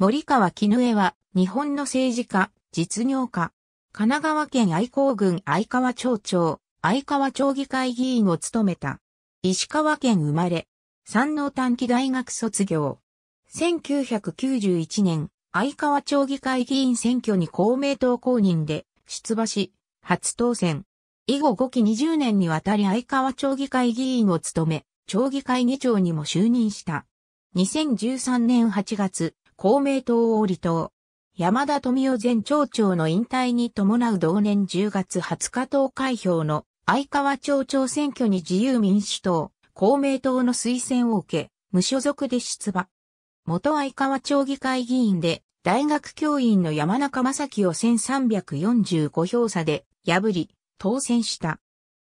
森川絹江は、日本の政治家、実業家。神奈川県愛好郡愛川町長、愛川町議会議員を務めた。石川県生まれ。山王短期大学卒業。1991年、愛川町議会議員選挙に公明党公認で出馬し、初当選。以後5期20年にわたり愛川町議会議員を務め、町議会議長にも就任した。2013年8月、公明党を離党。山田富夫前町長の引退に伴う同年10月20日投開票の相川町長選挙に自由民主党、公明党の推薦を受け、無所属で出馬。元相川町議会議員で、大学教員の山中正樹を1345票差で破り、当選した。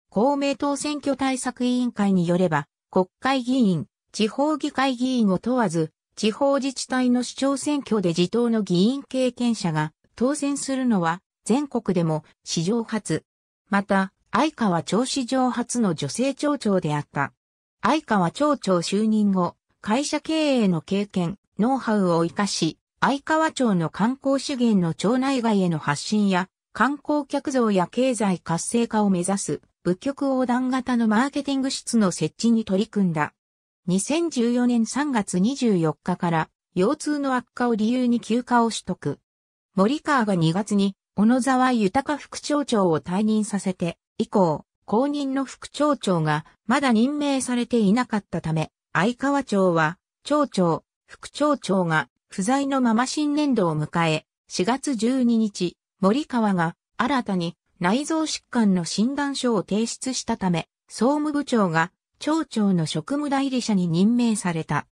公明党選挙対策委員会によれば、国会議員、地方議会議員を問わず、地方自治体の市長選挙で自党の議員経験者が当選するのは全国でも史上初。また、相川町史上初の女性町長であった。相川町長就任後、会社経営の経験、ノウハウを活かし、相川町の観光資源の町内外への発信や、観光客増や経済活性化を目指す、仏局横断型のマーケティング室の設置に取り組んだ。2014年3月24日から腰痛の悪化を理由に休暇を取得。森川が2月に小野沢豊副町長を退任させて、以降、公認の副町長がまだ任命されていなかったため、相川町は町長、副町長が不在のまま新年度を迎え、4月12日、森川が新たに内臓疾患の診断書を提出したため、総務部長が町長の職務代理者に任命された。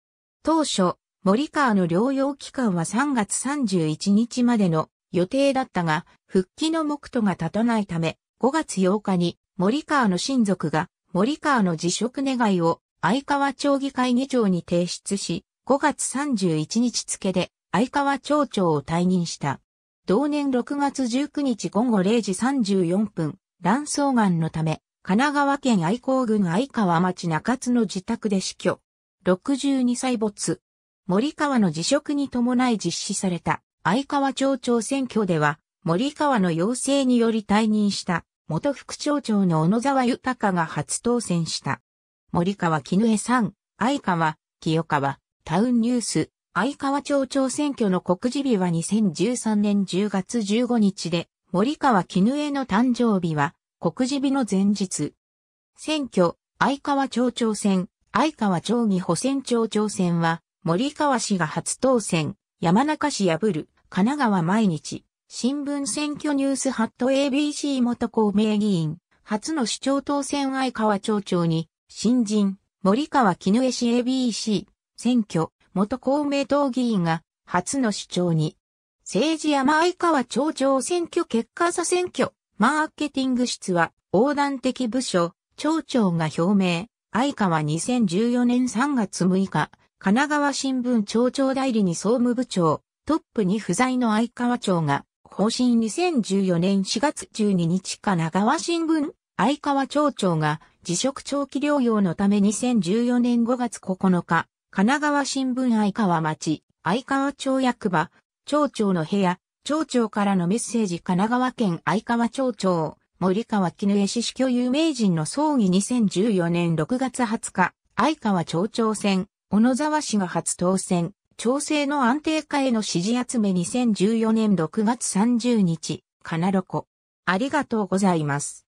当初、森川の療養期間は3月31日までの予定だったが、復帰の目途が立たないため、5月8日に森川の親族が森川の辞職願を相川町議会議長に提出し、5月31日付で相川町長を退任した。同年6月19日午後0時34分、卵巣がんのため神奈川県愛好郡愛川町中津の自宅で死去。62歳没。森川の辞職に伴い実施された愛川町長選挙では、森川の要請により退任した元副町長の小野沢豊が初当選した。森川絹江さん、愛川、清川、タウンニュース、愛川町長選挙の告示日は2013年10月15日で、森川絹江の誕生日は告示日の前日。選挙、相川町長選、相川町議補選町長選は、森川氏が初当選、山中氏破る、神奈川毎日、新聞選挙ニュースハット ABC 元公明議員、初の市長当選相川町長に、新人、森川絹江氏 ABC、選挙、元公明党議員が、初の市長に、政治山相川町長選挙結果差選挙、マーケティング室は横断的部署、町長が表明、相川2014年3月6日、神奈川新聞町長代理に総務部長、トップに不在の相川町が、方針2014年4月12日神奈川新聞、相川町長が辞職長期療養のため2014年5月9日、神奈川新聞相川町、相川町役場、町長の部屋、町長からのメッセージ神奈川県相川町長、森川絹江市死去有名人の葬儀2014年6月20日、相川町長選、小野沢氏が初当選、調整の安定化への支持集め2014年6月30日、かなろこ。ありがとうございます。